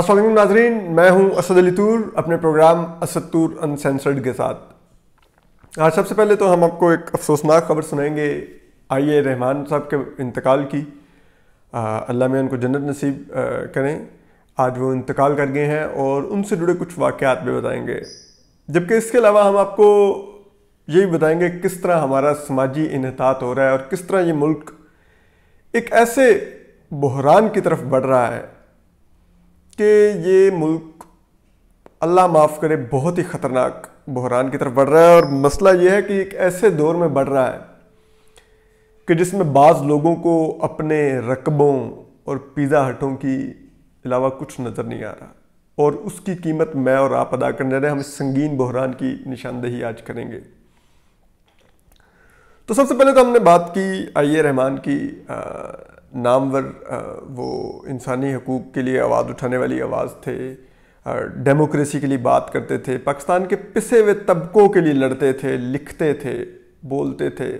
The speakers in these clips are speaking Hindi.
असलम नाजरीन मैं हूं असद अली तूर अपने प्रोग्राम असद तूर अनसेंसर्ड के साथ आज सबसे पहले तो हम आपको एक अफसोसनाक खबर सुनाएंगे आई ए रहमान साहब के इंतकाल की अल्लाह में उनको जन्नत नसीब आ, करें आज वो इंतकाल कर गए हैं और उनसे जुड़े कुछ वाक़ात भी बताएंगे जबकि इसके अलावा हम आपको ये भी बताएंगे किस तरह हमारा समाजी इनतात हो रहा है और किस तरह ये मुल्क एक ऐसे बहरान की तरफ बढ़ रहा है कि ये मुल्क अल्लाह माफ़ करे बहुत ही ख़तरनाक बहरान की तरफ बढ़ रहा है और मसला ये है कि एक ऐसे दौर में बढ़ रहा है कि जिसमें बाज़ लोगों को अपने रकबों और पिज़्ज़ा हटों की अलावा कुछ नज़र नहीं आ रहा और उसकी कीमत मैं और आप अदा करने रहे हम संगीन बहरान की निशानदेही आज करेंगे तो सबसे पहले तो हमने बात की आई रहमान की आ, नामवर वो इंसानी हकूक़ के लिए आवाज़ उठाने वाली आवाज़ थे डेमोक्रेसी के लिए बात करते थे पाकिस्तान के पिसे हुए तबकों के लिए लड़ते थे लिखते थे बोलते थे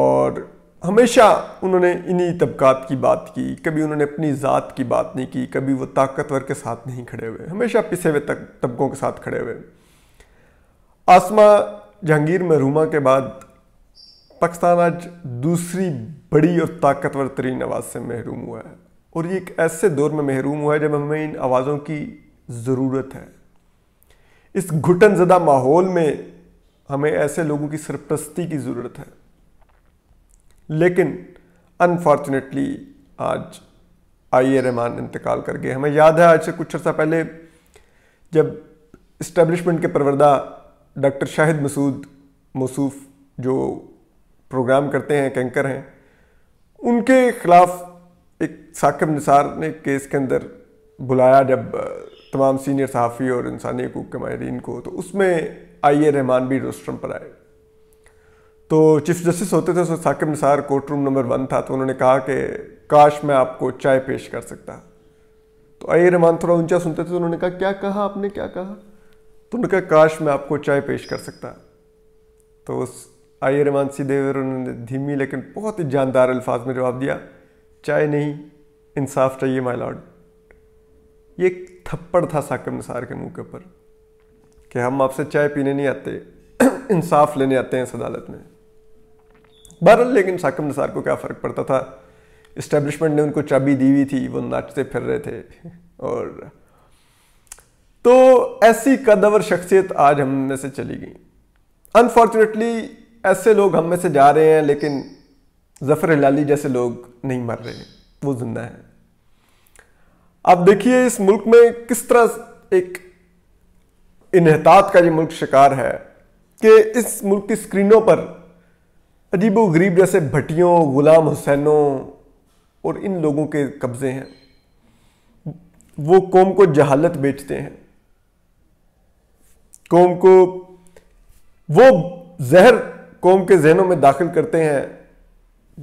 और हमेशा उन्होंने इन्हीं तबकात की बात की कभी उन्होंने अपनी ज़ात की बात नहीं की कभी वो ताकतवर के साथ नहीं खड़े हुए हमेशा पिसे हुए तबकों के साथ खड़े हुए आसमा जहांगीर महरूमा के बाद पाकिस्तान आज दूसरी बड़ी और ताकतवर तरीन आवाज़ से महरूम हुआ है और ये एक ऐसे दौर में महरूम हुआ है जब हमें इन आवाज़ों की ज़रूरत है इस घुटन ज़दा माहौल में हमें ऐसे लोगों की सरपरस्ती की ज़रूरत है लेकिन अनफॉर्चुनेटली आज आई ए रहमान इंतकाल कर गए हमें याद है आज से कुछ अर्सा पहले जब इस्टबलिशमेंट के परवरदा डॉक्टर शाहिद मसूद मसूफ जो प्रोग्राम करते हैं कैंकर हैं उनके खिलाफ एक साकिब निसार ने केस के अंदर बुलाया जब तमाम सीनियर सहाफ़ी और इंसानी हकूक़ के माहरीन को तो उसमें आई ए रहमान भी रोस्ट्रम पर आए तो चीफ जस्टिस होते थे उसमें Saqib Nisar court room number one था तो उन्होंने कहा कि काश मैं आपको चाय पेश कर सकता तो आई रहमान थोड़ा ऊंचा सुनते थे तो उन्होंने कहा क्या कहा आपने क्या कहा तो उन्होंने कहा काश मैं आपको चाय पेश कर सकता तो उस आई रहमान देवर उन्होंने धीमी लेकिन बहुत ही जानदार अल्फाज में जवाब दिया चाय नहीं इंसाफ चाहिए माई लॉर्ड ये एक थप्पड़ था साकिब निसार के मुंह के ऊपर कि हम आपसे चाय पीने नहीं आते इंसाफ लेने आते हैं इस अदालत में बहरहाल लेकिन साकम निसार को क्या फ़र्क पड़ता था इस्टेब्लिशमेंट ने उनको चाबी दी हुई थी वो नाचते फिर रहे थे और तो ऐसी कदवर शख्सियत आज हम में से चली गई अनफॉर्चुनेटली ऐसे लोग हम में से जा रहे हैं लेकिन जफर हिलाली जैसे लोग नहीं मर रहे वो जिंदा है अब देखिए इस मुल्क में किस तरह एक इनहतात का ये मुल्क शिकार है कि इस मुल्क की स्क्रीनों पर अजीब गरीब जैसे भट्टियों गुलाम हुसैनों और इन लोगों के कब्ज़े हैं वो कौम को जहालत बेचते हैं कौम को वो जहर कौम के जहनों में दाखिल करते हैं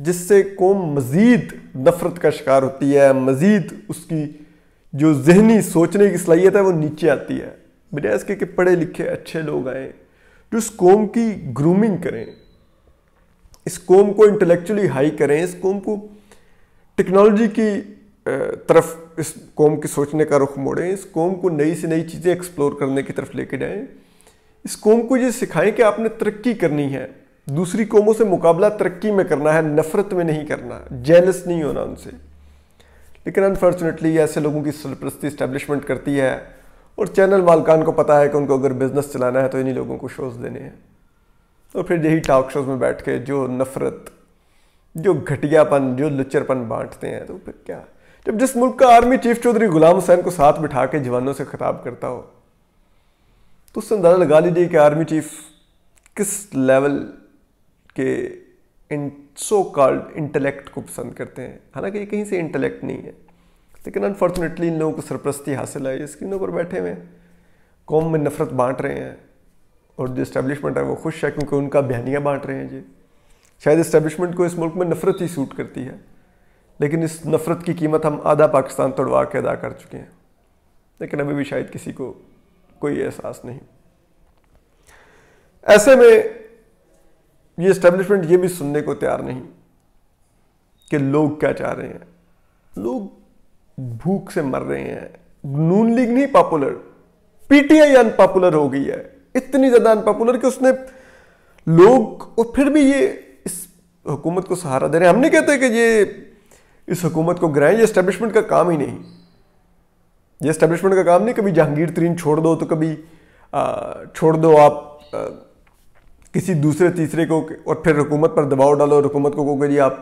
जिससे कौम मज़ीद नफ़रत का शिकार होती है मज़ीद उसकी जो जहनी सोचने की सलाहियत है वो नीचे आती है बजाय इसके कि पढ़े लिखे अच्छे लोग आए जो इस कौम की ग्रूमिंग करें इस कौम को इंटेलेक्चुअली हाई करें इस कौम को टेक्नोलॉजी की तरफ इस कौम के सोचने का रुख मोड़ें इस कौम को नई से नई चीज़ें एक्सप्लोर करने की तरफ लेके जाएं इस कौम को ये सिखाएं कि आपने तरक्की करनी है दूसरी कौमों से मुकाबला तरक्की में करना है नफरत में नहीं करना जेलस नहीं होना उनसे लेकिन अनफॉर्चुनेटली ऐसे लोगों की सरप्रस्ती इस्टेब्लिशमेंट करती है और चैनल मालकान को पता है कि उनको अगर बिज़नेस चलाना है तो इन्हीं लोगों को शोज़ देने हैं और तो फिर यही टॉक शोज़ में बैठ के जो नफरत जो घटियापन जो लुच्चरपन बांटते हैं तो फिर क्या जब जिस मुल्क का आर्मी चीफ चौधरी गुलाम हुसैन को साथ बिठा के जवानों से खिताब करता हो तो उससे अंदाज़ा लगा लीजिए कि आर्मी चीफ किस लेवल के इन सो कॉल्ड इंटेलेक्ट को पसंद करते हैं हालांकि ये कहीं से इंटेलेक्ट नहीं है लेकिन अनफॉर्चुनेटली इन लोगों को सरप्रस्ती हासिल आई स्क्रीनों पर बैठे हुए हैं कौम में नफरत बांट रहे हैं और जो इस्टेब्लिशमेंट है वो खुश है क्योंकि उनका बहनियाँ बांट रहे हैं जी शायद इस्टेब्लिशमेंट को इस मुल्क में नफरत ही सूट करती है लेकिन इस नफरत की कीमत हम आधा पाकिस्तान तोड़वा के अदा कर चुके हैं लेकिन अभी भी शायद किसी को कोई एहसास नहीं ऐसे में ये इस्टेब्लिशमेंट ये भी सुनने को तैयार नहीं कि लोग क्या चाह रहे हैं लोग भूख से मर रहे हैं नून लीग नहीं पॉपुलर पीटीआई अनपॉपुलर हो गई है इतनी ज़्यादा अनपॉपुलर कि उसने लोग और फिर भी ये इस हुकूमत को सहारा दे रहे हैं हम नहीं कहते कि ये इस हुकूमत को ग्रहें ये इस्टेब्लिशमेंट का काम ही नहीं ये इस्टेब्लिशमेंट का काम नहीं कभी जहांगीर तरीन छोड़ दो तो कभी आ, छोड़ दो आप आ, किसी दूसरे तीसरे को और फिर हुकूमत पर दबाव डालो और हुकूमत को कहो कि जी आप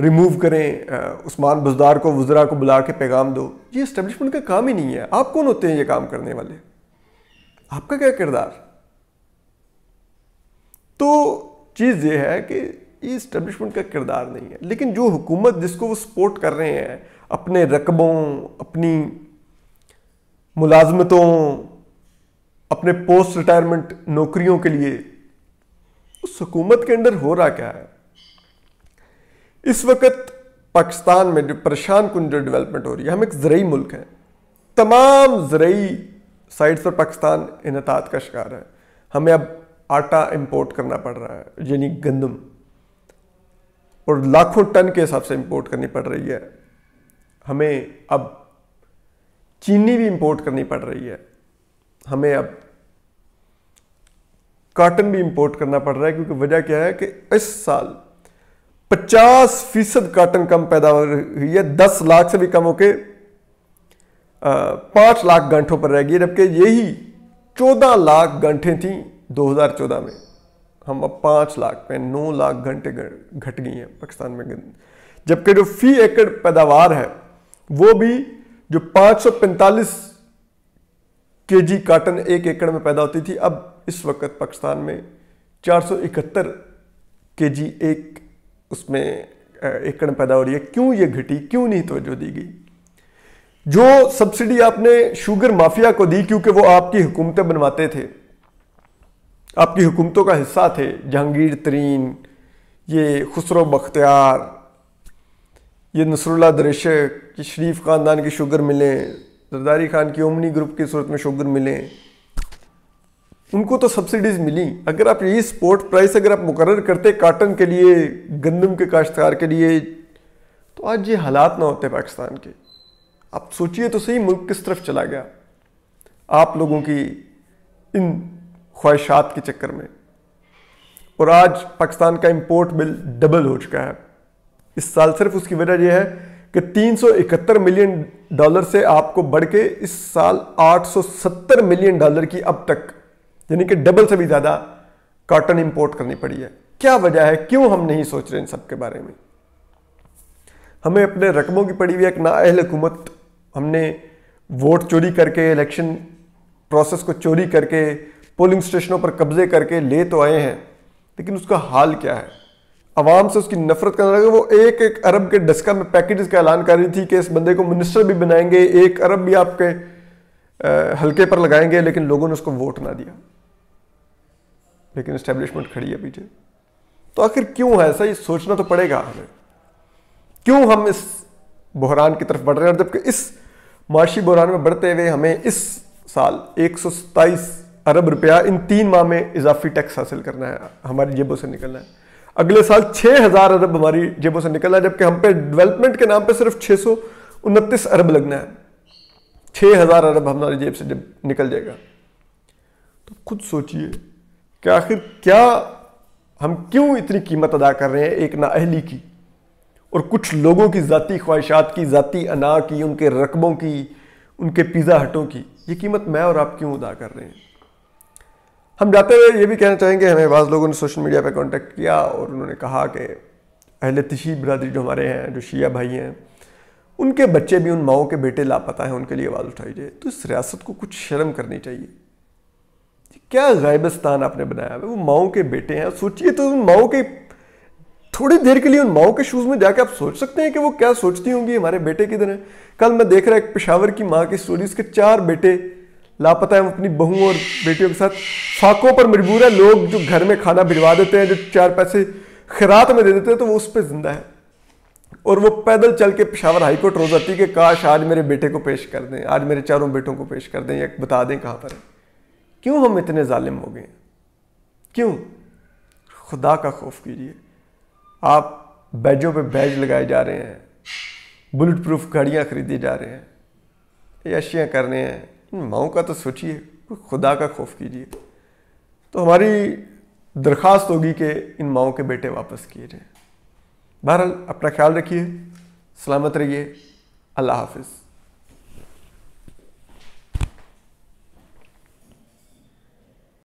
रिमूव करें उस्मान बुजदार को वज़रा को बुला के पैगाम दो ये इस्टेब्लिशमेंट का काम ही नहीं है आप कौन होते हैं ये काम करने वाले आपका क्या किरदार तो चीज़ ये है कि ये इस्टेब्लिशमेंट का किरदार नहीं है लेकिन जो हुकूमत जिसको वो सपोर्ट कर रहे हैं अपने रकबों अपनी मुलाजमतों अपने पोस्ट रिटायरमेंट नौकरियों के लिए उस हुकूमत के अंदर हो रहा क्या है इस वक्त पाकिस्तान में जो परेशान कुन जो डेवलपमेंट हो रही है हम एक ज़रूरी मुल्क हैं तमाम ज़रूरी साइड्स पर पाकिस्तान इनतात का शिकार है हमें अब आटा इंपोर्ट करना पड़ रहा है यानी गंदम और लाखों टन के हिसाब से इंपोर्ट करनी पड़ रही है हमें अब चीनी भी इंपोर्ट करनी पड़ रही है हमें अब काटन भी इंपोर्ट करना पड़ रहा है क्योंकि वजह क्या है कि इस साल 50 फीसद काटन कम पैदावार हुई है 10 लाख से भी कम होकर पांच लाख गंठों पर रह गई जबकि यही 14 लाख गंठें थी 2014 में हम अब पांच लाख पे नौ लाख घंटे घट गई हैं पाकिस्तान में जबकि जो फी एकड़ पैदावार है वो भी जो 545 केजी काटन एक एकड़ में पैदा होती थी अब इस वक्त पाकिस्तान में 471 केजी एक उसमें एकड़ पैदा हो रही है क्यों ये घटी क्यों नहीं तोजो दी गई जो सब्सिडी आपने शुगर माफिया को दी क्योंकि वो आपकी हुकूमतें बनवाते थे आपकी हुकूमतों का हिस्सा थे जहांगीर तरीन ये खुसरो बख्तियार ये नसरुल्ला दरेशक शरीफ ख़ानदान की शुगर मिले जरदारी खान की ओमनी ग्रुप की सूरत में शुगर मिले उनको तो सब्सिडीज मिली अगर आप यही स्पोर्ट प्राइस अगर आप मुकर करते काटन के लिए गंदम के काश्तकार के लिए तो आज ये हालात ना होते पाकिस्तान के आप सोचिए तो सही मुल्क किस तरफ चला गया आप लोगों की इन ख्वाहिशात के चक्कर में और आज पाकिस्तान का इम्पोर्ट बिल डबल हो चुका है इस साल सिर्फ उसकी वजह यह है कि 371 मिलियन डॉलर से आपको बढ़ के इस साल 870 मिलियन डॉलर की अब तक यानी कि डबल से भी ज़्यादा कॉटन इंपोर्ट करनी पड़ी है क्या वजह है क्यों हम नहीं सोच रहे इन सब के बारे में हमें अपने रकमों की पड़ी हुई एक नाअहल हुकूमत हमने वोट चोरी करके इलेक्शन प्रोसेस को चोरी करके पोलिंग स्टेशनों पर कब्जे करके ले तो आए हैं लेकिन उसका हाल क्या है आवाम से उसकी नफरत करने लगे वो एक एक अरब के डस्का में पैकेजेस का ऐलान कर रही थी कि इस बंदे को मिनिस्टर भी बनाएंगे एक अरब भी आपके हल्के पर लगाएंगे लेकिन लोगों ने उसको वोट ना दिया लेकिन इस्टेब्लिशमेंट खड़ी है पीछे तो आखिर क्यों है ऐसा ये सोचना तो पड़ेगा हमें क्यों हम इस बहरान की तरफ बढ़ रहे हैं और जबकि इस माशी बहरान में बढ़ते हुए हमें इस साल एक अरब रुपया इन तीन माह में इजाफी टैक्स हासिल करना है हमारी जेबों से निकलना है अगले साल 6000 अरब हमारी जेबों से निकलना है जबकि हम पे डेवलपमेंट के नाम पे सिर्फ छः अरब लगना है 6000 अरब हमारी जेब से निकल जाएगा तो खुद सोचिए कि आखिर क्या हम क्यों इतनी कीमत अदा कर रहे हैं एक नाअहली की और कुछ लोगों की ज़ाती ख्वाहिशात की ज़ाती अना की उनके रकबों की उनके पिज़्ज़ा हटों की ये कीमत मैं और आप क्यों अदा कर रहे हैं हम जाते हुए ये भी कहना चाहेंगे हमें बाज़ लोगों ने सोशल मीडिया पर कॉन्टेक्ट किया और उन्होंने कहा कि अहल तशी बरदरी जो हमारे हैं जो शिया भाई हैं उनके बच्चे भी उन माओ के बेटे लापता हैं उनके लिए आवाज़ उठाई जाए तो इस रियासत को कुछ शर्म करनी चाहिए क्या गायबस्तान आपने बनाया वो माओ के बेटे हैं सोचिए तो उन माओ के थोड़ी देर के लिए उन माओ के शूज़ में जाके आप सोच सकते हैं कि वो क्या सोचती होंगी हमारे बेटे की तरह कल मैं देख रहा एक पेशावर की माँ की स्टोरी उसके चार बेटे लापता है अपनी बहुओं और बेटियों के साथ फाकों पर मजबूर है लोग जो घर में खाना भिजवा देते हैं जो चार पैसे खैरात में दे देते हैं तो वो उस पर जिंदा है और वो पैदल चल के पेशावर हाईकोर्ट रोज आती है कि काश आज मेरे बेटे को पेश कर दें आज मेरे चारों बेटों को पेश कर दें या बता दें कहाँ पर है क्यों हम इतने ालिम हो गए क्यों खुदा का खौफ कीजिए आप बैजों पे बैज लगाए जा रहे हैं बुलेट प्रूफ गाड़ियाँ खरीदी जा रहे हैं ये अशियाँ कर रहे हैं इन माओ का तो सोचिए खुदा का खौफ कीजिए तो हमारी दरख्वास्त होगी कि इन माओ के बेटे वापस किए जाएँ बहरहाल अपना ख्याल रखिए सलामत रहिए अल्लाह हाफिज़